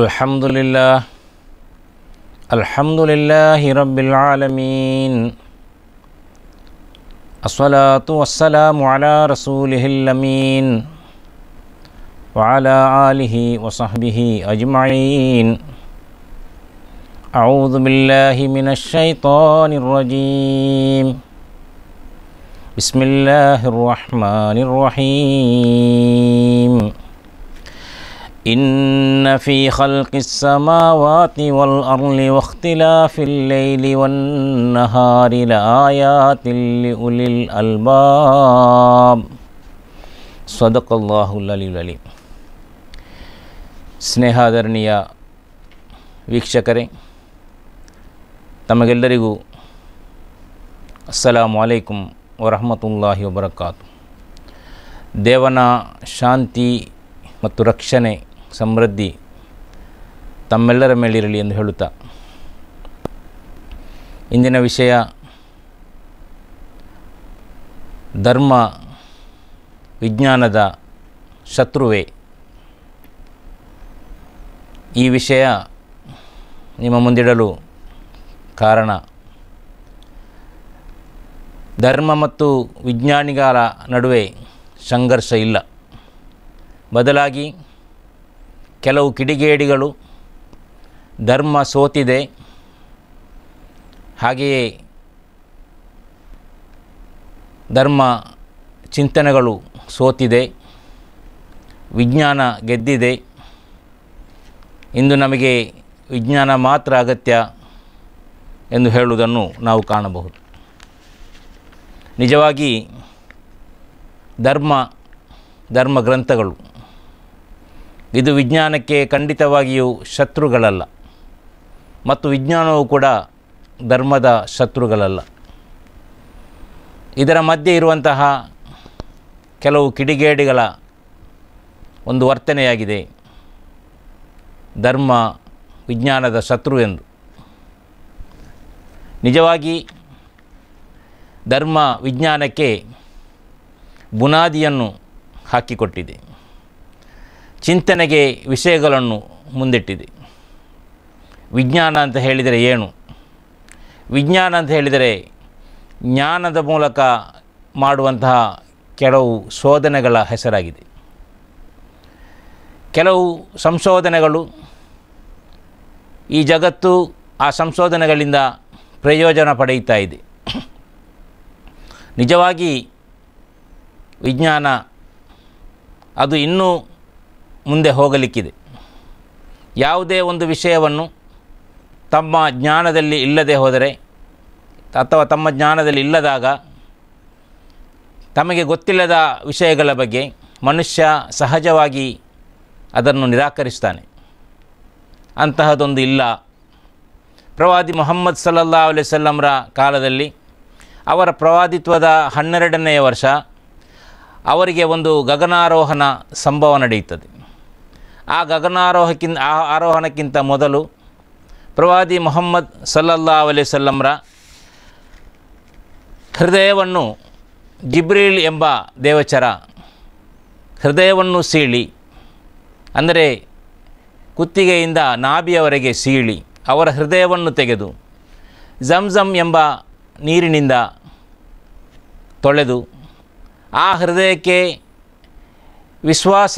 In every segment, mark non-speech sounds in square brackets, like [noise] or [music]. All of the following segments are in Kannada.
الحمد لله الحمد لله رب العالمين الصلاة والسلام على رسوله الأمين وعلى آله وصحبه أجمعين أعوذ بالله من الشيطان الرجيم بسم الله الرحمن الرحيم إن في خلق السماوات والأرض واختلاف الليل والنهار لآيات لأولي الألباب صدق الله العلي العليم ಸ್ನೇಹಾದರಣೀಯ ವೀಕ್ಷಕರೇ ತಮಗೆಲ್ಲರಿಗೂ ಅಸ್ಸಲಾಮು ಅಲೈಕುಂ ವರಹಮತುಲ್ಲಾಹಿ ವಬರಕಾತು ದೇವನ ಶಾಂತಿ ಮತ್ತು ರಕ್ಷಣೆ ಸಮೃದ್ಧಿ ತಮ್ಮೆಲ್ಲರ ಮೇಲಿರಲಿ ಎಂದು ಹೇಳುತ್ತಾ ಇಂದಿನ ವಿಷಯ ಧರ್ಮ ವಿಜ್ಞಾನದ ಶತ್ರುವೆ ಈ ವಿಷಯ ನಿಮ್ಮ ಮುಂದಿಡಲು ಕಾರಣ ಧರ್ಮ ಮತ್ತು ವಿಜ್ಞಾನಿಗಳ ನಡುವೆ ಸಂಘರ್ಷ ಇಲ್ಲ ಬದಲಾಗಿ ಕೆಲವು ಕಿಡಿಗೇಡಿಗಳು ಧರ್ಮ ಸೋತಿದೆ ಹಾಗೆಯೇ ಧರ್ಮ ಚಿಂತನೆಗಳು ಸೋತಿದೆ ವಿಜ್ಞಾನ ಗೆದ್ದಿದೆ ಇಂದು ನಮಗೆ ವಿಜ್ಞಾನ ಮಾತ್ರ ಅಗತ್ಯ ಎಂದು ಹೇಳುವುದನ್ನು ನಾವು ಕಾಣಬಹುದು ನಿಜವಾಗಿ ಧರ್ಮ ಧರ್ಮ ಗ್ರಂಥಗಳು ಇದು ವಿಜ್ಞಾನಕ್ಕೆ ಖಂಡಿತವಾಗಿಯೂ ಶತ್ರುಗಳಲ್ಲ ಮತ್ತು ವಿಜ್ಞಾನವು ಕೂಡ ಧರ್ಮದ ಶತ್ರುಗಳಲ್ಲ ಇದರ ಮಧ್ಯೆ ಇರುವಂತಹ ಕೆಲವು ಕಿಡಿಗೇಡಿಗಳ ಒಂದು ವರ್ತನೆಯಾಗಿದೆ ಧರ್ಮ ವಿಜ್ಞಾನದ ಶತ್ರು ಎಂದು ನಿಜವಾಗಿ ಧರ್ಮ ವಿಜ್ಞಾನಕ್ಕೆ ಬುನಾದಿಯನ್ನು ಹಾಕಿಕೊಟ್ಟಿದೆ ಚಿಂತನೆಗೆ ವಿಷಯಗಳನ್ನು ಮುಂದಿಟ್ಟಿದೆ ವಿಜ್ಞಾನ ಅಂತ ಹೇಳಿದರೆ ಏನು ವಿಜ್ಞಾನ ಅಂತ ಹೇಳಿದರೆ ಜ್ಞಾನದ ಮೂಲಕ ಮಾಡುವಂತಹ ಕೆಲವು ಶೋಧನೆಗಳ ಹೆಸರಾಗಿದೆ ಕೆಲವು ಸಂಶೋಧನೆಗಳು ಈ ಜಗತ್ತು ಆ ಸಂಶೋಧನೆಗಳಿಂದ ಪ್ರಯೋಜನ ಪಡೆಯುತ್ತಾ ಇದೆ ನಿಜವಾಗಿ ವಿಜ್ಞಾನ ಅದು ಇನ್ನೂ ಮುಂದೆ ಹೋಗಲಿಕ್ಕಿದೆ ಯಾವುದೇ ಒಂದು ವಿಷಯವನ್ನು ತಮ್ಮ ಜ್ಞಾನದಲ್ಲಿ ಇಲ್ಲದೆ ಹೋದರೆ ಅಥವಾ ತಮ್ಮ ಜ್ಞಾನದಲ್ಲಿ ಇಲ್ಲದಾಗ ತಮಗೆ ಗೊತ್ತಿಲ್ಲದ ವಿಷಯಗಳ ಬಗ್ಗೆ ಮನುಷ್ಯ ಸಹಜವಾಗಿ ಅದನ್ನು ನಿರಾಕರಿಸ್ತಾನೆ ಅಂತಹದೊಂದು ಇಲ್ಲ ಪ್ರವಾದಿ ಮೊಹಮ್ಮದ್ ಸಲ್ಲಲ್ಲಾ ಸಲ್ಲಮ್ರ ಕಾಲದಲ್ಲಿ ಅವರ ಪ್ರವಾದಿತ್ವದ ಹನ್ನೆರಡನೆಯ ವರ್ಷ ಅವರಿಗೆ ಒಂದು ಗಗನಾರೋಹಣ ಸಂಭವ ನಡೆಯುತ್ತದೆ ಆ ಗಗನಾರೋಹಕ್ಕಿಂತ ಆ ಆರೋಹಣಕ್ಕಿಂತ ಮೊದಲು ಪ್ರವಾದಿ ಮೊಹಮ್ಮದ್ ಸಲ್ಲಾ ಅವಲೆ ಸಲ್ಲಮ್ರ ಹೃದಯವನ್ನು ಜಿಬ್ರೀಲ್ ಎಂಬ ದೇವಚರ ಹೃದಯವನ್ನು ಸೀಳಿ ಅಂದರೆ ಕುತ್ತಿಗೆಯಿಂದ ನಾಭಿಯವರೆಗೆ ಸೀಳಿ ಅವರ ಹೃದಯವನ್ನು ತೆಗೆದು ಜಮ್ಜಮ್ ಎಂಬ ನೀರಿನಿಂದ ತೊಳೆದು ಆ ಹೃದಯಕ್ಕೆ ವಿಶ್ವಾಸ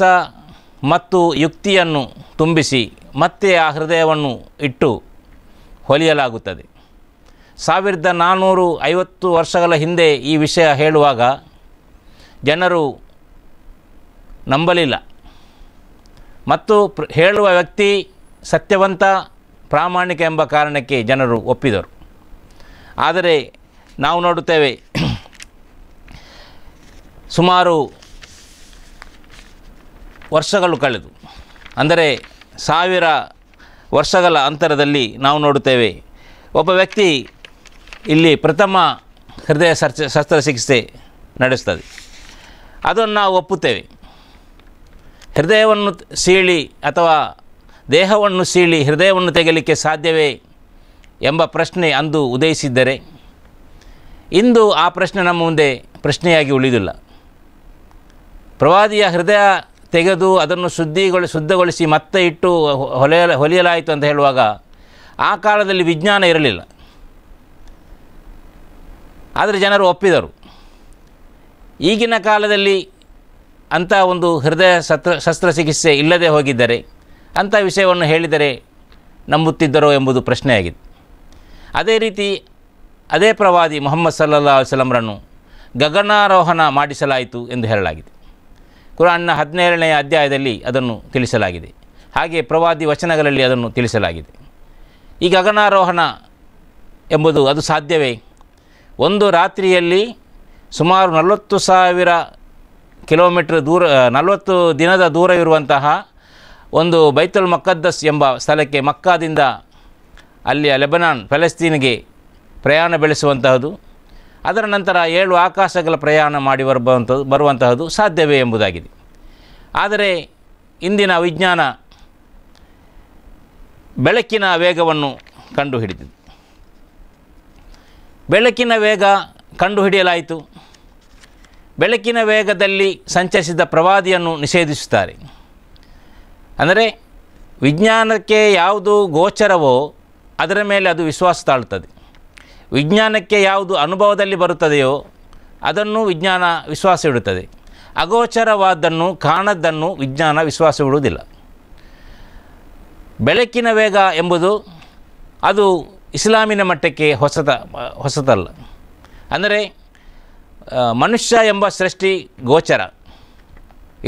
ಮತ್ತು ಯುಕ್ತಿಯನ್ನು ತುಂಬಿಸಿ ಮತ್ತೆ ಆ ಹೃದಯವನ್ನು ಇಟ್ಟು ಹೊಲಿಯಲಾಗುತ್ತದೆ ಸಾವಿರದ ನಾನ್ನೂರು ಐವತ್ತು ವರ್ಷಗಳ ಹಿಂದೆ ಈ ವಿಷಯ ಹೇಳುವಾಗ ಜನರು ನಂಬಲಿಲ್ಲ ಮತ್ತು ಹೇಳುವ ವ್ಯಕ್ತಿ ಸತ್ಯವಂತ ಪ್ರಾಮಾಣಿಕ ಎಂಬ ಕಾರಣಕ್ಕೆ ಜನರು ಒಪ್ಪಿದರು ಆದರೆ ನಾವು ನೋಡುತ್ತೇವೆ [clears throat] ಸುಮಾರು ವರ್ಷಗಳು ಕಳೆದು ಅಂದರೆ ಸಾವಿರ ವರ್ಷಗಳ ಅಂತರದಲ್ಲಿ ನಾವು ನೋಡುತ್ತೇವೆ ಒಬ್ಬ ವ್ಯಕ್ತಿ ಇಲ್ಲಿ ಪ್ರಥಮ ಹೃದಯ ಸರ್ಚ ಶಸ್ತ್ರಚಿಕಿತ್ಸೆ ನಡೆಸ್ತದೆ ಅದನ್ನು ನಾವು ಒಪ್ಪುತ್ತೇವೆ ಹೃದಯವನ್ನು ಸೀಳಿ ಅಥವಾ ದೇಹವನ್ನು ಸೀಳಿ ಹೃದಯವನ್ನು ತೆಗೆಯಲಿಕ್ಕೆ ಸಾಧ್ಯವೇ ಎಂಬ ಪ್ರಶ್ನೆ ಅಂದು ಉದಯಿಸಿದ್ದರೆ ಇಂದು ಆ ಪ್ರಶ್ನೆ ನಮ್ಮ ಮುಂದೆ ಪ್ರಶ್ನೆಯಾಗಿ ಉಳಿದಿಲ್ಲ ಪ್ರವಾದಿಯ ಹೃದಯ ತೆಗೆದು ಅದನ್ನು ಶುದ್ಧಿಗೊಳಿ ಶುದ್ಧಗೊಳಿಸಿ ಮತ್ತೆ ಇಟ್ಟು ಹೊಲೆಯ ಹೊಲಿಯಲಾಯಿತು ಅಂತ ಹೇಳುವಾಗ ಆ ಕಾಲದಲ್ಲಿ ವಿಜ್ಞಾನ ಇರಲಿಲ್ಲ ಆದರೆ ಜನರು ಒಪ್ಪಿದರು ಈಗಿನ ಕಾಲದಲ್ಲಿ ಅಂಥ ಒಂದು ಹೃದಯ ಶಸ್ತ್ರ ಶಸ್ತ್ರಚಿಕಿತ್ಸೆ ಇಲ್ಲದೆ ಹೋಗಿದ್ದರೆ ಅಂಥ ವಿಷಯವನ್ನು ಹೇಳಿದರೆ ನಂಬುತ್ತಿದ್ದರೋ ಎಂಬುದು ಪ್ರಶ್ನೆಯಾಗಿದೆ ಅದೇ ರೀತಿ ಅದೇ ಪ್ರವಾದಿ ಮೊಹಮ್ಮದ್ ಸಲ್ಲಾ ಸಲಂರನ್ನು ಗಗನಾರೋಹಣ ಮಾಡಿಸಲಾಯಿತು ಎಂದು ಹೇಳಲಾಗಿದೆ ಕುರಾನ್ನ ಹದಿನೇಳನೆಯ ಅಧ್ಯಾಯದಲ್ಲಿ ಅದನ್ನು ತಿಳಿಸಲಾಗಿದೆ ಹಾಗೆ ಪ್ರವಾದಿ ವಚನಗಳಲ್ಲಿ ಅದನ್ನು ತಿಳಿಸಲಾಗಿದೆ ಈ ಗಗನಾರೋಹಣ ಎಂಬುದು ಅದು ಸಾಧ್ಯವೇ ಒಂದು ರಾತ್ರಿಯಲ್ಲಿ ಸುಮಾರು ನಲವತ್ತು ಸಾವಿರ ಕಿಲೋಮೀಟ್ರ್ ದೂರ ನಲವತ್ತು ದಿನದ ದೂರವಿರುವಂತಹ ಒಂದು ಬೈತುಲ್ ಮಕ್ಕದ್ದಸ್ ಎಂಬ ಸ್ಥಳಕ್ಕೆ ಮಕ್ಕಾದಿಂದ ಅಲ್ಲಿಯ ಲೆಬನಾನ್ ಫೆಲೆಸ್ತೀನ್ಗೆ ಪ್ರಯಾಣ ಬೆಳೆಸುವಂತಹದ್ದು ಅದರ ನಂತರ ಏಳು ಆಕಾಶಗಳ ಪ್ರಯಾಣ ಮಾಡಿ ಬರುವಂಥದ್ದು ಬರುವಂತಹದ್ದು ಸಾಧ್ಯವೇ ಎಂಬುದಾಗಿದೆ ಆದರೆ ಇಂದಿನ ವಿಜ್ಞಾನ ಬೆಳಕಿನ ವೇಗವನ್ನು ಕಂಡುಹಿಡಿದಿದೆ ಬೆಳಕಿನ ವೇಗ ಕಂಡುಹಿಡಿಯಲಾಯಿತು ಬೆಳಕಿನ ವೇಗದಲ್ಲಿ ಸಂಚರಿಸಿದ ಪ್ರವಾದಿಯನ್ನು ನಿಷೇಧಿಸುತ್ತಾರೆ ಅಂದರೆ ವಿಜ್ಞಾನಕ್ಕೆ ಯಾವುದು ಗೋಚರವೋ ಅದರ ಮೇಲೆ ಅದು ವಿಶ್ವಾಸ ತಾಳ್ತದೆ ವಿಜ್ಞಾನಕ್ಕೆ ಯಾವುದು ಅನುಭವದಲ್ಲಿ ಬರುತ್ತದೆಯೋ ಅದನ್ನು ವಿಜ್ಞಾನ ವಿಶ್ವಾಸ ಇಡುತ್ತದೆ ಅಗೋಚರವಾದ್ದನ್ನು ಕಾಣದ್ದನ್ನು ವಿಜ್ಞಾನ ವಿಶ್ವಾಸ ಇಡುವುದಿಲ್ಲ ಬೆಳಕಿನ ವೇಗ ಎಂಬುದು ಅದು ಇಸ್ಲಾಮಿನ ಮಟ್ಟಕ್ಕೆ ಹೊಸತ ಹೊಸತಲ್ಲ ಅಂದರೆ ಮನುಷ್ಯ ಎಂಬ ಸೃಷ್ಟಿ ಗೋಚರ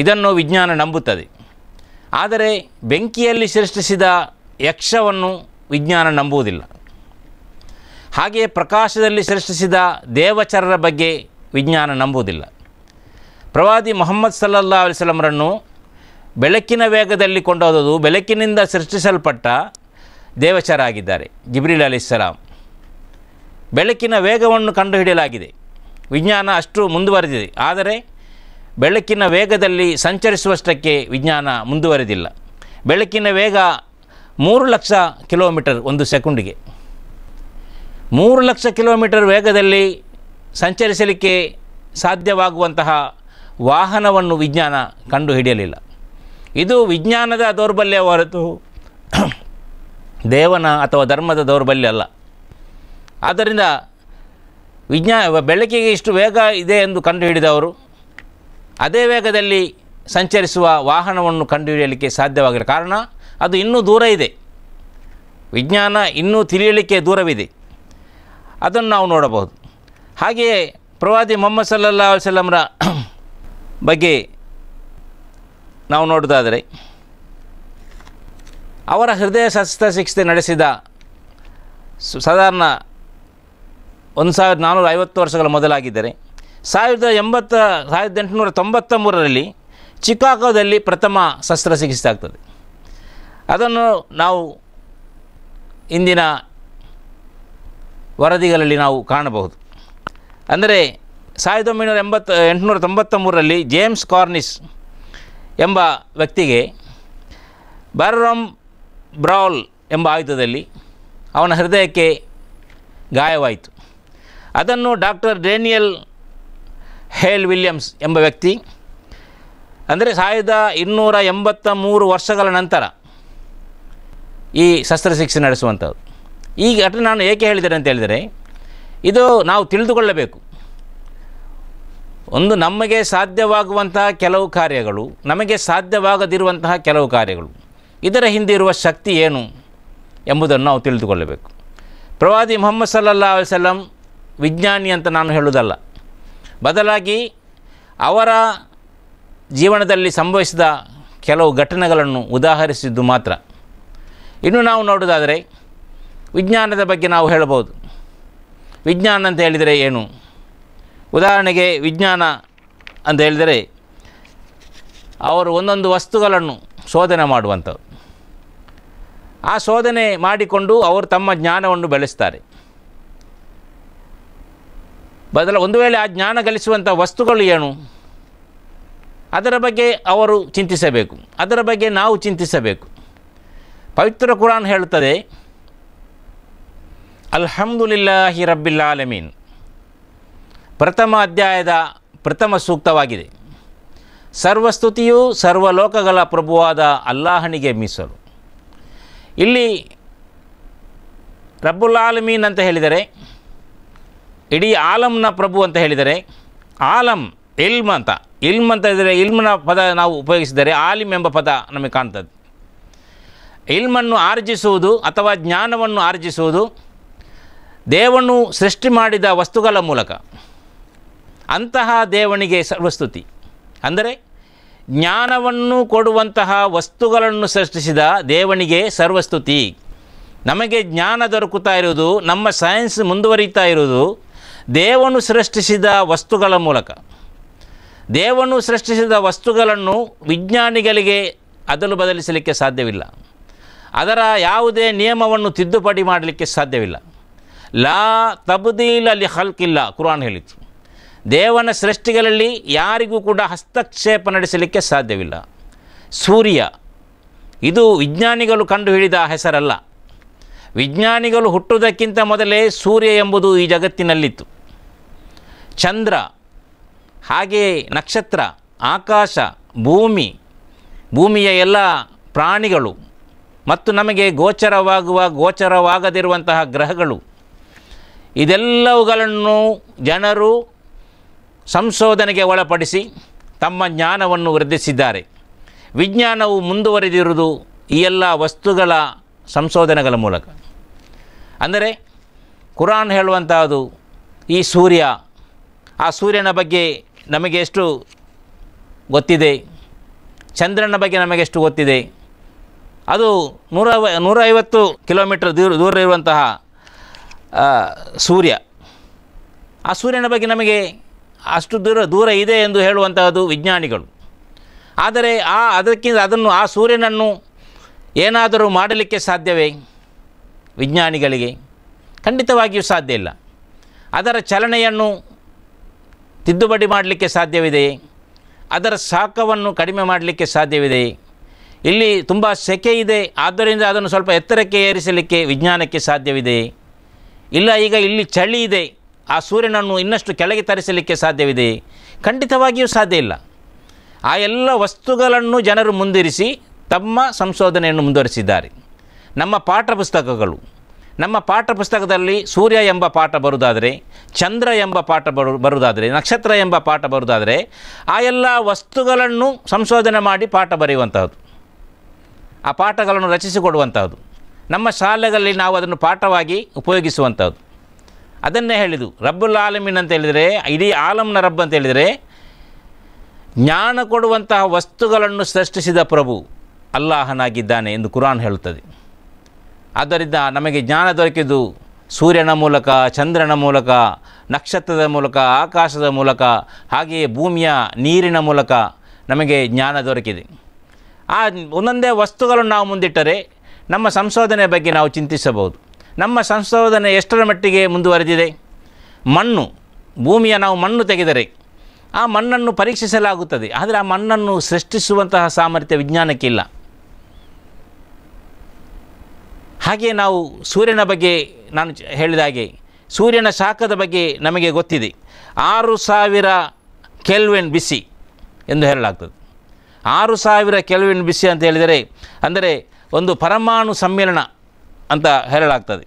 ಇದನ್ನು ವಿಜ್ಞಾನ ನಂಬುತ್ತದೆ ಆದರೆ ಬೆಂಕಿಯಲ್ಲಿ ಸೃಷ್ಟಿಸಿದ ಯಕ್ಷವನ್ನು ವಿಜ್ಞಾನ ನಂಬುವುದಿಲ್ಲ ಹಾಗೆಯೇ ಪ್ರಕಾಶದಲ್ಲಿ ಸೃಷ್ಟಿಸಿದ ದೇವಚರರ ಬಗ್ಗೆ ವಿಜ್ಞಾನ ನಂಬುವುದಿಲ್ಲ ಪ್ರವಾದಿ ಮೊಹಮ್ಮದ್ ಸಲ್ಲಾ ಅಲಿಸ್ಲಮ್ರನ್ನು ಬೆಳಕಿನ ವೇಗದಲ್ಲಿ ಕೊಂಡೋದದು ಬೆಳಕಿನಿಂದ ಸೃಷ್ಟಿಸಲ್ಪಟ್ಟ ದೇವಚರ ಆಗಿದ್ದಾರೆ ಜಿಬ್ರೀಲ್ ಅಲಿಸ್ಲಾಂ ಬೆಳಕಿನ ವೇಗವನ್ನು ಕಂಡುಹಿಡಿಯಲಾಗಿದೆ ವಿಜ್ಞಾನ ಅಷ್ಟು ಮುಂದುವರೆದಿದೆ ಆದರೆ ಬೆಳಕಿನ ವೇಗದಲ್ಲಿ ಸಂಚರಿಸುವಷ್ಟಕ್ಕೆ ವಿಜ್ಞಾನ ಮುಂದುವರೆದಿಲ್ಲ ಬೆಳಕಿನ ವೇಗ ಮೂರು ಲಕ್ಷ ಕಿಲೋಮೀಟರ್ ಒಂದು ಸೆಕೆಂಡಿಗೆ ಮೂರು ಲಕ್ಷ ಕಿಲೋಮೀಟರ್ ವೇಗದಲ್ಲಿ ಸಂಚರಿಸಲಿಕ್ಕೆ ಸಾಧ್ಯವಾಗುವಂತಹ ವಾಹನವನ್ನು ವಿಜ್ಞಾನ ಕಂಡುಹಿಡಿಯಲಿಲ್ಲ ಇದು ವಿಜ್ಞಾನದ ದೌರ್ಬಲ್ಯ ಹೊರತು [clears throat] ದೇವನ ಅಥವಾ ಧರ್ಮದ ದೌರ್ಬಲ್ಯ ಅಲ್ಲ ಆದ್ದರಿಂದ ವಿಜ್ಞಾ ಬೆಳಕಿಗೆ ಇಷ್ಟು ವೇಗ ಇದೆ ಎಂದು ಕಂಡುಹಿಡಿದವರು ಅದೇ ವೇಗದಲ್ಲಿ ಸಂಚರಿಸುವ ವಾಹನವನ್ನು ಕಂಡುಹಿಡಿಯಲಿಕ್ಕೆ ಸಾಧ್ಯವಾಗಿಲ್ಲ ಕಾರಣ ಅದು ಇನ್ನೂ ದೂರ ಇದೆ ವಿಜ್ಞಾನ ಇನ್ನೂ ತಿಳಿಯಲಿಕ್ಕೆ ದೂರವಿದೆ ಅದನ್ನು ನಾವು ನೋಡಬಹುದು ಹಾಗೆಯೇ ಪ್ರವಾದಿ ಮೊಹಮ್ಮದ್ ಸಲ್ಲಾ ವಸಲಮ್ರ [clears throat] ಬಗ್ಗೆ ನಾವು ನೋಡೋದಾದರೆ ಅವರ ಹೃದಯ ಶಸ್ತ್ರಚಿಕಿತ್ಸೆ ನಡೆಸಿದ ಸಾಧಾರಣ ಒಂದು ಸಾವಿರದ ನಾನ್ನೂರ ಐವತ್ತು ವರ್ಷಗಳ ಮೊದಲಾಗಿದ್ದರೆ ಸಾವಿರದ ಎಂಬತ್ತ ಸಾವಿರದ ಎಂಟುನೂರ ತೊಂಬತ್ತ ಮೂರರಲ್ಲಿ ಚಿಕಾಗೋದಲ್ಲಿ ಪ್ರಥಮ ಶಸ್ತ್ರಚಿಕಿತ್ಸೆ ಆಗ್ತದೆ ಅದನ್ನು ನಾವು ಇಂದಿನ ವರದಿಗಳಲ್ಲಿ ನಾವು ಕಾಣಬಹುದು ಅಂದರೆ ಸಾವಿರದ ಒಂಬೈನೂರ ಎಂಬತ್ತು ಎಂಟುನೂರ ತೊಂಬತ್ತ ಮೂರರಲ್ಲಿ ಜೇಮ್ಸ್ ಕಾರ್ನಿಸ್ ಎಂಬ ವ್ಯಕ್ತಿಗೆ ಬರ್ರಮ್ ಬ್ರೌಲ್ ಎಂಬ ಆಯುಧದಲ್ಲಿ ಅವನ ಹೃದಯಕ್ಕೆ ಗಾಯವಾಯಿತು ಅದನ್ನು ಡಾಕ್ಟರ್ ಡೇನಿಯಲ್ ಹೇಲ್ ವಿಲಿಯಮ್ಸ್ ಎಂಬ ವ್ಯಕ್ತಿ ಅಂದರೆ ಸಾವಿರದ ಇನ್ನೂರ ಎಂಬತ್ತ ಮೂರು ವರ್ಷಗಳ ನಂತರ ಈ ಶಸ್ತ್ರಶಿಕ್ಷೆ ನಡೆಸುವಂಥದ್ದು ಈ ಘಟನೆ ನಾನು ಏಕೆ ಹೇಳಿದ್ದೇನೆ ಅಂತ ಹೇಳಿದರೆ ಇದು ನಾವು ತಿಳಿದುಕೊಳ್ಳಬೇಕು ಒಂದು ನಮಗೆ ಸಾಧ್ಯವಾಗುವಂತಹ ಕೆಲವು ಕಾರ್ಯಗಳು ನಮಗೆ ಸಾಧ್ಯವಾಗದಿರುವಂತಹ ಕೆಲವು ಕಾರ್ಯಗಳು ಇದರ ಹಿಂದೆ ಇರುವ ಶಕ್ತಿ ಏನು ಎಂಬುದನ್ನು ನಾವು ತಿಳಿದುಕೊಳ್ಳಬೇಕು ಪ್ರವಾದಿ ಮೊಹಮ್ಮದ್ ಸಲ್ಲಾ ಸಲಂ ವಿಜ್ಞಾನಿ ಅಂತ ನಾನು ಹೇಳುವುದಲ್ಲ ಬದಲಾಗಿ ಅವರ ಜೀವನದಲ್ಲಿ ಸಂಭವಿಸಿದ ಕೆಲವು ಘಟನೆಗಳನ್ನು ಉದಾಹರಿಸಿದ್ದು ಮಾತ್ರ ಇನ್ನು ನಾವು ನೋಡೋದಾದರೆ ವಿಜ್ಞಾನದ ಬಗ್ಗೆ ನಾವು ಹೇಳಬಹುದು ವಿಜ್ಞಾನ ಅಂತ ಹೇಳಿದರೆ ಏನು ಉದಾಹರಣೆಗೆ ವಿಜ್ಞಾನ ಅಂತ ಹೇಳಿದರೆ ಅವರು ಒಂದೊಂದು ವಸ್ತುಗಳನ್ನು ಶೋಧನೆ ಮಾಡುವಂಥದ್ದು ಆ ಶೋಧನೆ ಮಾಡಿಕೊಂಡು ಅವರು ತಮ್ಮ ಜ್ಞಾನವನ್ನು ಬೆಳೆಸ್ತಾರೆ ಬದಲ ಒಂದು ವೇಳೆ ಆ ಜ್ಞಾನ ಗಳಿಸುವಂಥ ವಸ್ತುಗಳು ಏನು ಅದರ ಬಗ್ಗೆ ಅವರು ಚಿಂತಿಸಬೇಕು ಅದರ ಬಗ್ಗೆ ನಾವು ಚಿಂತಿಸಬೇಕು ಪವಿತ್ರ ಕುರಾನ್ ಹೇಳ್ತದೆ ಅಲ್ಹಮ್ದುಲಿಲ್ಲಾಹಿ ರಬ್ಬಿಲ್ ಪ್ರಥಮ ಅಧ್ಯಾಯದ ಪ್ರಥಮ ಸೂಕ್ತವಾಗಿದೆ ಸರ್ವಸ್ತುತಿಯು ಸರ್ವಲೋಕಗಳ ಪ್ರಭುವಾದ ಅಲ್ಲಾಹನಿಗೆ ಮೀಸಲು ಇಲ್ಲಿ ರಬ್ಬುಲ್ ಆಲಮೀನ್ ಅಂತ ಹೇಳಿದರೆ ಇಡೀ ಆಲಂನ ಪ್ರಭು ಅಂತ ಹೇಳಿದರೆ ಆಲಂ ಇಲ್ಮ್ ಅಂತ ಇಲ್ಮ್ ಅಂತ ಹೇಳಿದರೆ ಇಲ್ಮ್ನ ಪದ ನಾವು ಉಪಯೋಗಿಸಿದರೆ ಆಲಿಮ್ ಎಂಬ ಪದ ನಮಗೆ ಕಾಣ್ತದೆ ಇಲ್ಮನ್ನು ಆರ್ಜಿಸುವುದು ಅಥವಾ ಜ್ಞಾನವನ್ನು ಆರ್ಜಿಸುವುದು ದೇವನು ಸೃಷ್ಟಿ ಮಾಡಿದ ವಸ್ತುಗಳ ಮೂಲಕ ಅಂತಹ ದೇವನಿಗೆ ಸರ್ವಸ್ತುತಿ ಅಂದರೆ ಜ್ಞಾನವನ್ನು ಕೊಡುವಂತಹ ವಸ್ತುಗಳನ್ನು ಸೃಷ್ಟಿಸಿದ ದೇವನಿಗೆ ಸರ್ವಸ್ತುತಿ ನಮಗೆ ಜ್ಞಾನ ದೊರಕುತ್ತಾ ಇರುವುದು ನಮ್ಮ ಸೈನ್ಸ್ ಮುಂದುವರಿತಾ ಇರುವುದು ದೇವನು ಸೃಷ್ಟಿಸಿದ ವಸ್ತುಗಳ ಮೂಲಕ ದೇವನು ಸೃಷ್ಟಿಸಿದ ವಸ್ತುಗಳನ್ನು ವಿಜ್ಞಾನಿಗಳಿಗೆ ಅದಲು ಬದಲಿಸಲಿಕ್ಕೆ ಸಾಧ್ಯವಿಲ್ಲ ಅದರ ಯಾವುದೇ ನಿಯಮವನ್ನು ತಿದ್ದುಪಡಿ ಮಾಡಲಿಕ್ಕೆ ಸಾಧ್ಯವಿಲ್ಲ ಲಾ ತಬ್ದೀಲ ಅಲ್ಲಿ ಹಲ್ಕಿಲ್ಲ ಕುರಾನ್ ಹೇಳಿತು ದೇವನ ಸೃಷ್ಟಿಗಳಲ್ಲಿ ಯಾರಿಗೂ ಕೂಡ ಹಸ್ತಕ್ಷೇಪ ನಡೆಸಲಿಕ್ಕೆ ಸಾಧ್ಯವಿಲ್ಲ ಸೂರ್ಯ ಇದು ವಿಜ್ಞಾನಿಗಳು ಕಂಡುಹಿಡಿದ ಹೆಸರಲ್ಲ ವಿಜ್ಞಾನಿಗಳು ಹುಟ್ಟುವುದಕ್ಕಿಂತ ಮೊದಲೇ ಸೂರ್ಯ ಎಂಬುದು ಈ ಜಗತ್ತಿನಲ್ಲಿತ್ತು ಚಂದ್ರ ಹಾಗೆಯೇ ನಕ್ಷತ್ರ ಆಕಾಶ ಭೂಮಿ ಭೂಮಿಯ ಎಲ್ಲ ಪ್ರಾಣಿಗಳು ಮತ್ತು ನಮಗೆ ಗೋಚರವಾಗುವ ಗೋಚರವಾಗದಿರುವಂತಹ ಗ್ರಹಗಳು ಇದೆಲ್ಲವುಗಳನ್ನು ಜನರು ಸಂಶೋಧನೆಗೆ ಒಳಪಡಿಸಿ ತಮ್ಮ ಜ್ಞಾನವನ್ನು ವೃದ್ಧಿಸಿದ್ದಾರೆ ವಿಜ್ಞಾನವು ಮುಂದುವರೆದಿರುವುದು ಈ ಎಲ್ಲ ವಸ್ತುಗಳ ಸಂಶೋಧನೆಗಳ ಮೂಲಕ ಅಂದರೆ ಕುರಾನ್ ಹೇಳುವಂತಹದ್ದು ಈ ಸೂರ್ಯ ಆ ಸೂರ್ಯನ ಬಗ್ಗೆ ನಮಗೆ ಎಷ್ಟು ಗೊತ್ತಿದೆ ಚಂದ್ರನ ಬಗ್ಗೆ ನಮಗೆಷ್ಟು ಗೊತ್ತಿದೆ ಅದು ನೂರ ನೂರೈವತ್ತು ಕಿಲೋಮೀಟರ್ ದೂರ ದೂರ ಇರುವಂತಹ ಸೂರ್ಯ ಆ ಸೂರ್ಯನ ಬಗ್ಗೆ ನಮಗೆ ಅಷ್ಟು ದೂರ ದೂರ ಇದೆ ಎಂದು ಹೇಳುವಂತಹದ್ದು ವಿಜ್ಞಾನಿಗಳು ಆದರೆ ಆ ಅದಕ್ಕಿಂತ ಅದನ್ನು ಆ ಸೂರ್ಯನನ್ನು ಏನಾದರೂ ಮಾಡಲಿಕ್ಕೆ ಸಾಧ್ಯವೇ ವಿಜ್ಞಾನಿಗಳಿಗೆ ಖಂಡಿತವಾಗಿಯೂ ಸಾಧ್ಯ ಇಲ್ಲ ಅದರ ಚಲನೆಯನ್ನು ತಿದ್ದುಪಡಿ ಮಾಡಲಿಕ್ಕೆ ಸಾಧ್ಯವಿದೆ ಅದರ ಶಾಖವನ್ನು ಕಡಿಮೆ ಮಾಡಲಿಕ್ಕೆ ಸಾಧ್ಯವಿದೆ ಇಲ್ಲಿ ತುಂಬ ಸೆಕೆ ಇದೆ ಆದ್ದರಿಂದ ಅದನ್ನು ಸ್ವಲ್ಪ ಎತ್ತರಕ್ಕೆ ಏರಿಸಲಿಕ್ಕೆ ವಿಜ್ಞಾನಕ್ಕೆ ಸಾಧ್ಯವಿದೆ ಇಲ್ಲ ಈಗ ಇಲ್ಲಿ ಚಳಿ ಇದೆ ಆ ಸೂರ್ಯನನ್ನು ಇನ್ನಷ್ಟು ಕೆಳಗೆ ತರಿಸಲಿಕ್ಕೆ ಸಾಧ್ಯವಿದೆ ಖಂಡಿತವಾಗಿಯೂ ಸಾಧ್ಯ ಇಲ್ಲ ಆ ಎಲ್ಲ ವಸ್ತುಗಳನ್ನು ಜನರು ಮುಂದಿರಿಸಿ ತಮ್ಮ ಸಂಶೋಧನೆಯನ್ನು ಮುಂದುವರಿಸಿದ್ದಾರೆ ನಮ್ಮ ಪಾಠ ಪುಸ್ತಕಗಳು ನಮ್ಮ ಪಾಠ ಪುಸ್ತಕದಲ್ಲಿ ಸೂರ್ಯ ಎಂಬ ಪಾಠ ಬರುವುದಾದರೆ ಚಂದ್ರ ಎಂಬ ಪಾಠ ಬರು ಬರುವುದಾದರೆ ನಕ್ಷತ್ರ ಎಂಬ ಪಾಠ ಬರುವುದಾದರೆ ಆ ಎಲ್ಲ ವಸ್ತುಗಳನ್ನು ಸಂಶೋಧನೆ ಮಾಡಿ ಪಾಠ ಬರೆಯುವಂತಹದ್ದು ಆ ಪಾಠಗಳನ್ನು ರಚಿಸಿಕೊಡುವಂತಹದ್ದು ನಮ್ಮ ಶಾಲೆಗಳಲ್ಲಿ ನಾವು ಅದನ್ನು ಪಾಠವಾಗಿ ಉಪಯೋಗಿಸುವಂಥದ್ದು ಅದನ್ನೇ ಹೇಳಿದು ರಬ್ಬುಲ್ ಆಲಮಿನ್ ಅಂತ ಹೇಳಿದರೆ ಇಡೀ ಆಲಮ್ನ ರಬ್ ಅಂತ ಹೇಳಿದರೆ ಜ್ಞಾನ ಕೊಡುವಂತಹ ವಸ್ತುಗಳನ್ನು ಸೃಷ್ಟಿಸಿದ ಪ್ರಭು ಅಲ್ಲಾಹನಾಗಿದ್ದಾನೆ ಎಂದು ಕುರಾನ್ ಹೇಳುತ್ತದೆ ಆದ್ದರಿಂದ ನಮಗೆ ಜ್ಞಾನ ದೊರಕಿದ್ದು ಸೂರ್ಯನ ಮೂಲಕ ಚಂದ್ರನ ಮೂಲಕ ನಕ್ಷತ್ರದ ಮೂಲಕ ಆಕಾಶದ ಮೂಲಕ ಹಾಗೆಯೇ ಭೂಮಿಯ ನೀರಿನ ಮೂಲಕ ನಮಗೆ ಜ್ಞಾನ ದೊರಕಿದೆ ಆ ಒಂದೊಂದೇ ವಸ್ತುಗಳನ್ನು ನಾವು ಮುಂದಿಟ್ಟರೆ ನಮ್ಮ ಸಂಶೋಧನೆ ಬಗ್ಗೆ ನಾವು ಚಿಂತಿಸಬಹುದು ನಮ್ಮ ಸಂಶೋಧನೆ ಎಷ್ಟರ ಮಟ್ಟಿಗೆ ಮುಂದುವರೆದಿದೆ ಮಣ್ಣು ಭೂಮಿಯ ನಾವು ಮಣ್ಣು ತೆಗೆದರೆ ಆ ಮಣ್ಣನ್ನು ಪರೀಕ್ಷಿಸಲಾಗುತ್ತದೆ ಆದರೆ ಆ ಮಣ್ಣನ್ನು ಸೃಷ್ಟಿಸುವಂತಹ ಸಾಮರ್ಥ್ಯ ವಿಜ್ಞಾನಕ್ಕಿಲ್ಲ ಹಾಗೆಯೇ ನಾವು ಸೂರ್ಯನ ಬಗ್ಗೆ ನಾನು ಹೇಳಿದ ಹಾಗೆ ಸೂರ್ಯನ ಶಾಖದ ಬಗ್ಗೆ ನಮಗೆ ಗೊತ್ತಿದೆ ಆರು ಸಾವಿರ ಕೆಲ್ವೆನ್ ಬಿಸಿ ಎಂದು ಹೇಳಲಾಗ್ತದೆ ಆರು ಸಾವಿರ ಕೆಲ್ವೆನ್ ಬಿಸಿ ಅಂತ ಹೇಳಿದರೆ ಅಂದರೆ ಒಂದು ಪರಮಾಣು ಸಮ್ಮೇಳನ ಅಂತ ಹೇಳಲಾಗ್ತದೆ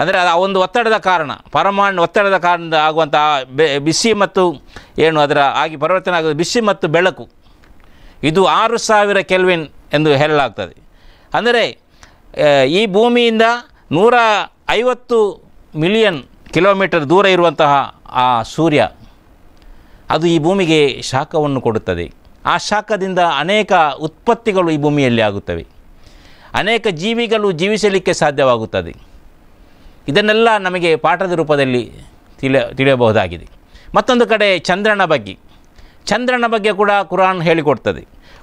ಅಂದರೆ ಅದು ಒಂದು ಒತ್ತಡದ ಕಾರಣ ಪರಮಾಣು ಒತ್ತಡದ ಕಾರಣದ ಆಗುವಂಥ ಬಿಸಿ ಮತ್ತು ಏನು ಅದರ ಆಗಿ ಪರಿವರ್ತನೆ ಆಗೋದು ಬಿಸಿ ಮತ್ತು ಬೆಳಕು ಇದು ಆರು ಸಾವಿರ ಕೆಲ್ವಿನ್ ಎಂದು ಹೇಳಲಾಗ್ತದೆ ಅಂದರೆ ಈ ಭೂಮಿಯಿಂದ ನೂರ ಐವತ್ತು ಮಿಲಿಯನ್ ಕಿಲೋಮೀಟರ್ ದೂರ ಇರುವಂತಹ ಆ ಸೂರ್ಯ ಅದು ಈ ಭೂಮಿಗೆ ಶಾಖವನ್ನು ಕೊಡುತ್ತದೆ ಆ ಶಾಖದಿಂದ ಅನೇಕ ಉತ್ಪತ್ತಿಗಳು ಈ ಭೂಮಿಯಲ್ಲಿ ಆಗುತ್ತವೆ ಅನೇಕ ಜೀವಿಗಳು ಜೀವಿಸಲಿಕ್ಕೆ ಸಾಧ್ಯವಾಗುತ್ತದೆ ಇದನ್ನೆಲ್ಲ ನಮಗೆ ಪಾಠದ ರೂಪದಲ್ಲಿ ತಿಳಿಯ ತಿಳಿಯಬಹುದಾಗಿದೆ ಮತ್ತೊಂದು ಕಡೆ ಚಂದ್ರನ ಬಗ್ಗೆ ಚಂದ್ರನ ಬಗ್ಗೆ ಕೂಡ ಕುರಾನ್ ಹೇಳಿಕೊಡ್ತದೆ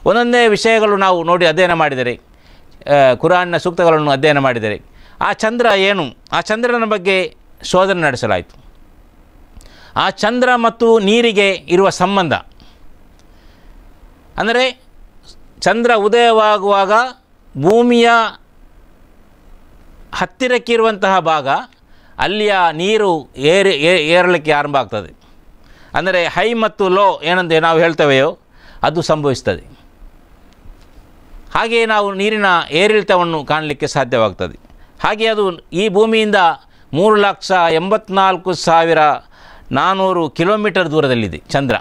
ಒಂದೊಂದೇ ವಿಷಯಗಳು ನಾವು ನೋಡಿ ಅಧ್ಯಯನ ಮಾಡಿದರೆ ಕುರಾನ್ನ ಸೂಕ್ತಗಳನ್ನು ಅಧ್ಯಯನ ಮಾಡಿದರೆ ಆ ಚಂದ್ರ ಏನು ಆ ಚಂದ್ರನ ಬಗ್ಗೆ ಶೋಧನೆ ನಡೆಸಲಾಯಿತು ಆ ಚಂದ್ರ ಮತ್ತು ನೀರಿಗೆ ಇರುವ ಸಂಬಂಧ ಅಂದರೆ ಚಂದ್ರ ಉದಯವಾಗುವಾಗ ಭೂಮಿಯ ಹತ್ತಿರಕ್ಕಿರುವಂತಹ ಭಾಗ ಅಲ್ಲಿಯ ನೀರು ಏರಿ ಏರಲಿಕ್ಕೆ ಆರಂಭ ಆಗ್ತದೆ ಅಂದರೆ ಹೈ ಮತ್ತು ಲೋ ಏನಂದರೆ ನಾವು ಹೇಳ್ತೇವೆಯೋ ಅದು ಸಂಭವಿಸ್ತದೆ ಹಾಗೆಯೇ ನಾವು ನೀರಿನ ಏರಿಳಿತವನ್ನು ಕಾಣಲಿಕ್ಕೆ ಸಾಧ್ಯವಾಗ್ತದೆ ಹಾಗೆ ಅದು ಈ ಭೂಮಿಯಿಂದ ಮೂರು ಲಕ್ಷ ಎಂಬತ್ನಾಲ್ಕು ಸಾವಿರ ನಾನ್ನೂರು ಕಿಲೋಮೀಟರ್ ದೂರದಲ್ಲಿದೆ ಚಂದ್ರ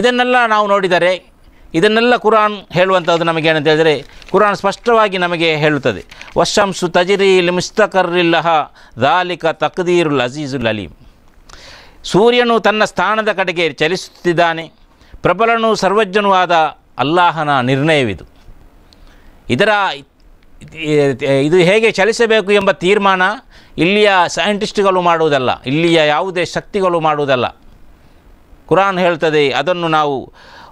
ಇದನ್ನೆಲ್ಲ ನಾವು ನೋಡಿದರೆ ಇದನ್ನೆಲ್ಲ ಕುರಾನ್ ಹೇಳುವಂಥದ್ದು ನಮಗೇನಂತ ಹೇಳಿದರೆ ಕುರಾನ್ ಸ್ಪಷ್ಟವಾಗಿ ನಮಗೆ ಹೇಳುತ್ತದೆ ವಶಂಸು ತಜಿರಿ ಲಿಮಿಸ್ತಕರ್ರಿಲ್ಲಹ ದಾಲಿಕ ತಕದೀರುಲ್ ಅಜೀಜುಲ್ ಅಲೀಂ ಸೂರ್ಯನು ತನ್ನ ಸ್ಥಾನದ ಕಡೆಗೆ ಚಲಿಸುತ್ತಿದ್ದಾನೆ ಪ್ರಬಲನು ಸರ್ವಜ್ಞನೂ ಆದ ಅಲ್ಲಾಹನ ನಿರ್ಣಯವಿದು ಇದರ ಇದು ಹೇಗೆ ಚಲಿಸಬೇಕು ಎಂಬ ತೀರ್ಮಾನ ಇಲ್ಲಿಯ ಸೈಂಟಿಸ್ಟ್ಗಳು ಮಾಡುವುದಲ್ಲ ಇಲ್ಲಿಯ ಯಾವುದೇ ಶಕ್ತಿಗಳು ಮಾಡುವುದಲ್ಲ ಕುರಾನ್ ಹೇಳ್ತದೆ ಅದನ್ನು ನಾವು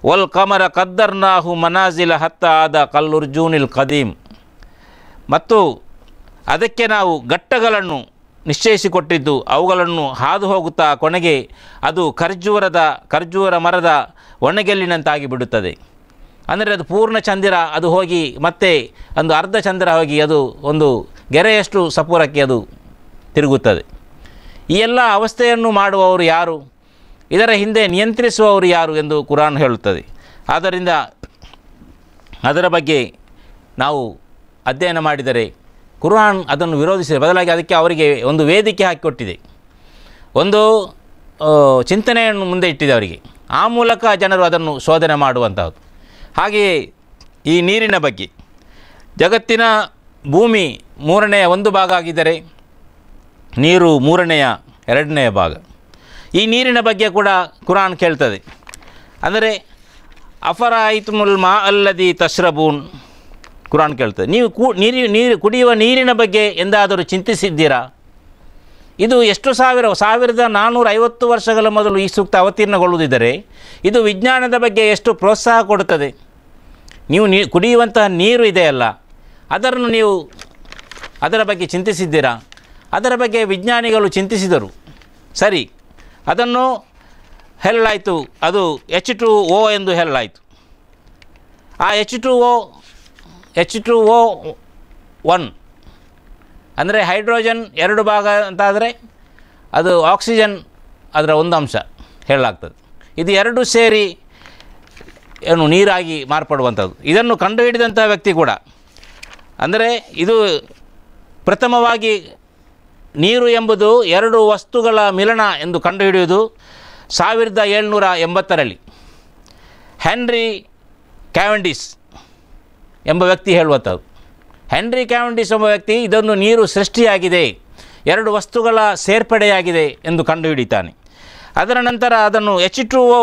ವಲ್ ಕಮರ ಕದ್ದರ್ನಾಹು ಮನಾಜಿಲ ಹತ್ತ ಆದ ಕಲ್ಲುರ್ಜೂನಿಲ್ ಕದೀಮ್ ಮತ್ತು ಅದಕ್ಕೆ ನಾವು ಘಟ್ಟಗಳನ್ನು ನಿಶ್ಚಯಿಸಿಕೊಟ್ಟಿದ್ದು ಅವುಗಳನ್ನು ಹಾದು ಹೋಗುತ್ತಾ ಕೊನೆಗೆ ಅದು ಖರ್ಜೂರದ ಖರ್ಜೂರ ಮರದ ಒಣಗೆಲ್ಲಿನಂತಾಗಿ ಬಿಡುತ್ತದೆ ಅಂದರೆ ಅದು ಪೂರ್ಣ ಚಂದಿರ ಅದು ಹೋಗಿ ಮತ್ತೆ ಒಂದು ಅರ್ಧ ಚಂದಿರ ಹೋಗಿ ಅದು ಒಂದು ಗೆರೆಯಷ್ಟು ಸಪೂರಕ್ಕೆ ಅದು ತಿರುಗುತ್ತದೆ ಈ ಎಲ್ಲ ಅವಸ್ಥೆಯನ್ನು ಮಾಡುವವರು ಯಾರು ಇದರ ಹಿಂದೆ ನಿಯಂತ್ರಿಸುವವರು ಯಾರು ಎಂದು ಕುರಾನ್ ಹೇಳುತ್ತದೆ ಆದ್ದರಿಂದ ಅದರ ಬಗ್ಗೆ ನಾವು ಅಧ್ಯಯನ ಮಾಡಿದರೆ ಕುರಾನ್ ಅದನ್ನು ವಿರೋಧಿಸಿದೆ ಬದಲಾಗಿ ಅದಕ್ಕೆ ಅವರಿಗೆ ಒಂದು ವೇದಿಕೆ ಹಾಕಿಕೊಟ್ಟಿದೆ ಒಂದು ಚಿಂತನೆಯನ್ನು ಮುಂದೆ ಇಟ್ಟಿದೆ ಅವರಿಗೆ ಆ ಮೂಲಕ ಜನರು ಅದನ್ನು ಶೋಧನೆ ಮಾಡುವಂತಹದ್ದು ಹಾಗೆಯೇ ಈ ನೀರಿನ ಬಗ್ಗೆ ಜಗತ್ತಿನ ಭೂಮಿ ಮೂರನೆಯ ಒಂದು ಭಾಗ ಆಗಿದ್ದರೆ ನೀರು ಮೂರನೆಯ ಎರಡನೆಯ ಭಾಗ ಈ ನೀರಿನ ಬಗ್ಗೆ ಕೂಡ ಕುರಾನ್ ಕೇಳ್ತದೆ ಅಂದರೆ ಅಫರಾಯಿತುಲ್ ಮಾ ಅಲ್ಲದಿ ತಶ್ರಬೂನ್ ಕುರಾನ್ ಕೇಳ್ತದೆ ನೀವು ಕು ನೀರಿ ನೀರು ಕುಡಿಯುವ ನೀರಿನ ಬಗ್ಗೆ ಎಂದಾದರೂ ಚಿಂತಿಸಿದ್ದೀರಾ ಇದು ಎಷ್ಟು ಸಾವಿರ ಸಾವಿರದ ನಾನ್ನೂರ ಐವತ್ತು ವರ್ಷಗಳ ಮೊದಲು ಈ ಸೂಕ್ತ ಅವತೀರ್ಣಗೊಳ್ಳುವುದಿದ್ದರೆ ಇದು ವಿಜ್ಞಾನದ ಬಗ್ಗೆ ಎಷ್ಟು ಪ್ರೋತ್ಸಾಹ ಕೊಡುತ್ತದೆ ನೀವು ನೀ ಕುಡಿಯುವಂತಹ ನೀರು ಇದೆಯಲ್ಲ ಅದರನ್ನು ನೀವು ಅದರ ಬಗ್ಗೆ ಚಿಂತಿಸಿದ್ದೀರಾ ಅದರ ಬಗ್ಗೆ ವಿಜ್ಞಾನಿಗಳು ಚಿಂತಿಸಿದರು ಸರಿ ಅದನ್ನು ಹೇಳಲಾಯಿತು ಅದು ಎಚ್ ಟು ಓ ಎಂದು ಹೇಳಲಾಯಿತು ಆ H two O H two O one ಅಂದರೆ ಹೈಡ್ರೋಜನ್ ಎರಡು ಭಾಗ ಅಂತಾದರೆ ಅದು ಆಕ್ಸಿಜನ್ ಅದರ ಒಂದು ಅಂಶ ಹೇಳಲಾಗ್ತದೆ ಇದು ಎರಡು ಸೇರಿ ಏನು ನೀರಾಗಿ ಮಾರ್ಪಡುವಂಥದ್ದು ಇದನ್ನು ಕಂಡುಹಿಡಿದಂಥ ವ್ಯಕ್ತಿ ಕೂಡ ಅಂದರೆ ಇದು ಪ್ರಥಮವಾಗಿ ನೀರು ಎಂಬುದು ಎರಡು ವಸ್ತುಗಳ ಮಿಲನ ಎಂದು ಕಂಡುಹಿಡಿಯುವುದು ಸಾವಿರದ ಏಳ್ನೂರ ಎಂಬತ್ತರಲ್ಲಿ ಹೆನ್ರಿ ಕ್ಯಾವೆಂಡಿಸ್ ಎಂಬ ವ್ಯಕ್ತಿ ಹೇಳುವಂಥದ್ದು ಹೆನ್ರಿ ಕ್ಯಾವೆಂಡಿಸ್ ಎಂಬ ವ್ಯಕ್ತಿ ಇದೊಂದು ನೀರು ಸೃಷ್ಟಿಯಾಗಿದೆ ಎರಡು ವಸ್ತುಗಳ ಸೇರ್ಪಡೆಯಾಗಿದೆ ಎಂದು ಕಂಡುಹಿಡಿತಾನೆ ಅದರ ನಂತರ ಅದನ್ನು ಎಚ್ ಟು ಒ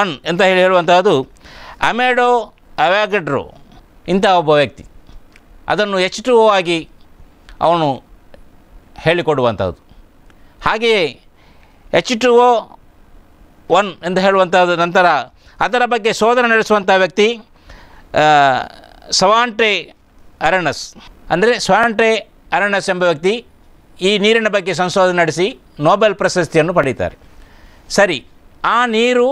ಒನ್ ಅಂತ ಹೇಳಿ ಹೇಳುವಂಥದ್ದು ಅಮೆಡೋ ಅವ್ಯಾಗಡ್ರೋ ಇಂಥ ಒಬ್ಬ ವ್ಯಕ್ತಿ ಅದನ್ನು ಎಚ್ ಟು ಒ ಆಗಿ ಅವನು ಹೇಳಿಕೊಡುವಂಥದ್ದು ಹಾಗೆಯೇ ಎಚ್ ಟು ಒ ಒನ್ ಎಂದು ಹೇಳುವಂಥದ್ದು ನಂತರ ಅದರ ಬಗ್ಗೆ ಶೋಧನೆ ನಡೆಸುವಂಥ ವ್ಯಕ್ತಿ ಸವಾಂಟ್ರೆ ಅರಣಸ್ ಅಂದರೆ ಸವಾಂಟೆ ಅರಣಸ್ ಎಂಬ ವ್ಯಕ್ತಿ ಈ ನೀರಿನ ಬಗ್ಗೆ ಸಂಶೋಧನೆ ನಡೆಸಿ ನೊಬೆಲ್ ಪ್ರಶಸ್ತಿಯನ್ನು ಪಡೀತಾರೆ ಸರಿ ಆ ನೀರು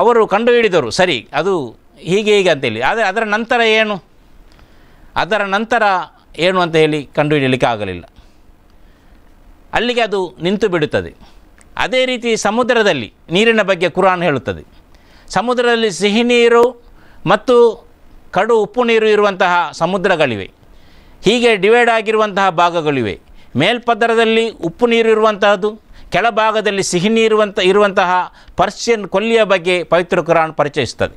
ಅವರು ಕಂಡುಹಿಡಿದರು ಸರಿ ಅದು ಹೀಗೆ ಹೀಗೆ ಅಂತೇಳಿ ಆದರೆ ಅದರ ನಂತರ ಏನು ಅದರ ನಂತರ ಏನು ಅಂತ ಹೇಳಿ ಕಂಡುಹಿಡಿಯಲಿಕ್ಕೆ ಆಗಲಿಲ್ಲ ಅಲ್ಲಿಗೆ ಅದು ನಿಂತು ಬಿಡುತ್ತದೆ ಅದೇ ರೀತಿ ಸಮುದ್ರದಲ್ಲಿ ನೀರಿನ ಬಗ್ಗೆ ಕುರಾನ್ ಹೇಳುತ್ತದೆ ಸಮುದ್ರದಲ್ಲಿ ಸಿಹಿ ನೀರು ಮತ್ತು ಕಡು ಉಪ್ಪು ನೀರು ಇರುವಂತಹ ಸಮುದ್ರಗಳಿವೆ ಹೀಗೆ ಡಿವೈಡ್ ಆಗಿರುವಂತಹ ಭಾಗಗಳಿವೆ ಮೇಲ್ಪದರದಲ್ಲಿ ಉಪ್ಪು ನೀರು ಇರುವಂತಹದ್ದು ಕೆಳಭಾಗದಲ್ಲಿ ಸಿಹಿ ನೀರುವಂಥ ಇರುವಂತಹ ಪರ್ಷಿಯನ್ ಕೊಲ್ಲಿಯ ಬಗ್ಗೆ ಪವಿತ್ರ ಕುರಾನ್ ಪರಿಚಯಿಸುತ್ತದೆ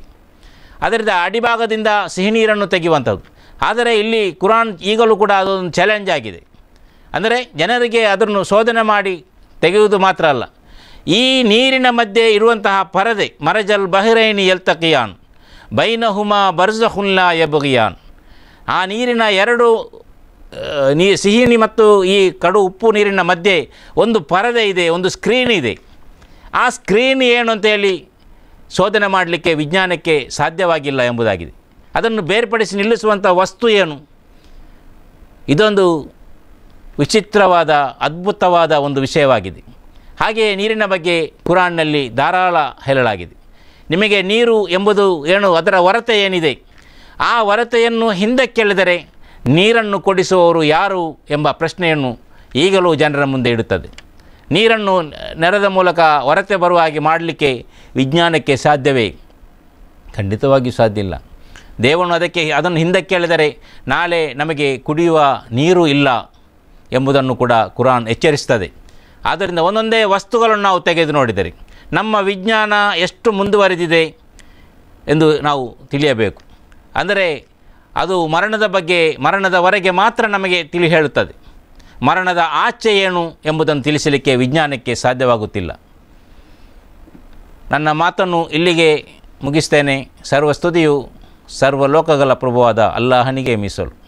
ಅದರಿಂದ ಅಡಿಭಾಗದಿಂದ ಸಿಹಿ ನೀರನ್ನು ತೆಗೆಯುವಂಥದ್ದು ಆದರೆ ಇಲ್ಲಿ ಕುರಾನ್ ಈಗಲೂ ಕೂಡ ಅದೊಂದು ಚಾಲೆಂಜ್ ಆಗಿದೆ ಅಂದರೆ ಜನರಿಗೆ ಅದನ್ನು ಶೋಧನೆ ಮಾಡಿ ತೆಗೆಯುವುದು ಮಾತ್ರ ಅಲ್ಲ ಈ ನೀರಿನ ಮಧ್ಯೆ ಇರುವಂತಹ ಪರದೆ ಮರಜಲ್ ಬೈನ ಎಲ್ತಕಿಯಾನ್ ಬೈನಹುಮಾ ಹುಲ್ಲಾ ಎಬಗಿಯಾನ್ ಆ ನೀರಿನ ಎರಡು ನೀ ಸಿಹಿನಿ ಮತ್ತು ಈ ಕಡು ಉಪ್ಪು ನೀರಿನ ಮಧ್ಯೆ ಒಂದು ಪರದೆ ಇದೆ ಒಂದು ಸ್ಕ್ರೀನ್ ಇದೆ ಆ ಸ್ಕ್ರೀನ್ ಏನು ಅಂತೇಳಿ ಶೋಧನೆ ಮಾಡಲಿಕ್ಕೆ ವಿಜ್ಞಾನಕ್ಕೆ ಸಾಧ್ಯವಾಗಿಲ್ಲ ಎಂಬುದಾಗಿದೆ ಅದನ್ನು ಬೇರ್ಪಡಿಸಿ ನಿಲ್ಲಿಸುವಂಥ ವಸ್ತು ಏನು ಇದೊಂದು ವಿಚಿತ್ರವಾದ ಅದ್ಭುತವಾದ ಒಂದು ವಿಷಯವಾಗಿದೆ ಹಾಗೆಯೇ ನೀರಿನ ಬಗ್ಗೆ ಕುರಾನ್ನಲ್ಲಿ ಧಾರಾಳ ಹೇಳಲಾಗಿದೆ ನಿಮಗೆ ನೀರು ಎಂಬುದು ಏನು ಅದರ ಹೊರತೆ ಏನಿದೆ ಆ ಹೊರತೆಯನ್ನು ಹಿಂದಕ್ಕೆಳೆದರೆ ನೀರನ್ನು ಕೊಡಿಸುವವರು ಯಾರು ಎಂಬ ಪ್ರಶ್ನೆಯನ್ನು ಈಗಲೂ ಜನರ ಮುಂದೆ ಇಡುತ್ತದೆ ನೀರನ್ನು ನೆರದ ಮೂಲಕ ಹೊರತೆ ಬರುವ ಹಾಗೆ ಮಾಡಲಿಕ್ಕೆ ವಿಜ್ಞಾನಕ್ಕೆ ಸಾಧ್ಯವೇ ಖಂಡಿತವಾಗಿಯೂ ಸಾಧ್ಯ ಇಲ್ಲ ದೇವನು ಅದಕ್ಕೆ ಅದನ್ನು ಹಿಂದಕ್ಕೆ ಎಳೆದರೆ ನಾಳೆ ನಮಗೆ ಕುಡಿಯುವ ನೀರು ಇಲ್ಲ ಎಂಬುದನ್ನು ಕೂಡ ಕುರಾನ್ ಎಚ್ಚರಿಸ್ತದೆ ಆದ್ದರಿಂದ ಒಂದೊಂದೇ ವಸ್ತುಗಳನ್ನು ನಾವು ತೆಗೆದು ನೋಡಿದರೆ ನಮ್ಮ ವಿಜ್ಞಾನ ಎಷ್ಟು ಮುಂದುವರೆದಿದೆ ಎಂದು ನಾವು ತಿಳಿಯಬೇಕು ಅಂದರೆ ಅದು ಮರಣದ ಬಗ್ಗೆ ಮರಣದವರೆಗೆ ಮಾತ್ರ ನಮಗೆ ತಿಳಿ ಹೇಳುತ್ತದೆ ಮರಣದ ಆಚೆ ಏನು ಎಂಬುದನ್ನು ತಿಳಿಸಲಿಕ್ಕೆ ವಿಜ್ಞಾನಕ್ಕೆ ಸಾಧ್ಯವಾಗುತ್ತಿಲ್ಲ ನನ್ನ ಮಾತನ್ನು ಇಲ್ಲಿಗೆ ಮುಗಿಸ್ತೇನೆ ಸರ್ವಸ್ತುತಿಯು ಸರ್ವ ಲೋಕಗಳ ಪ್ರಭುವಾದ ಅಲ್ಲಾಹನಿಗೆ ಮೀಸಲು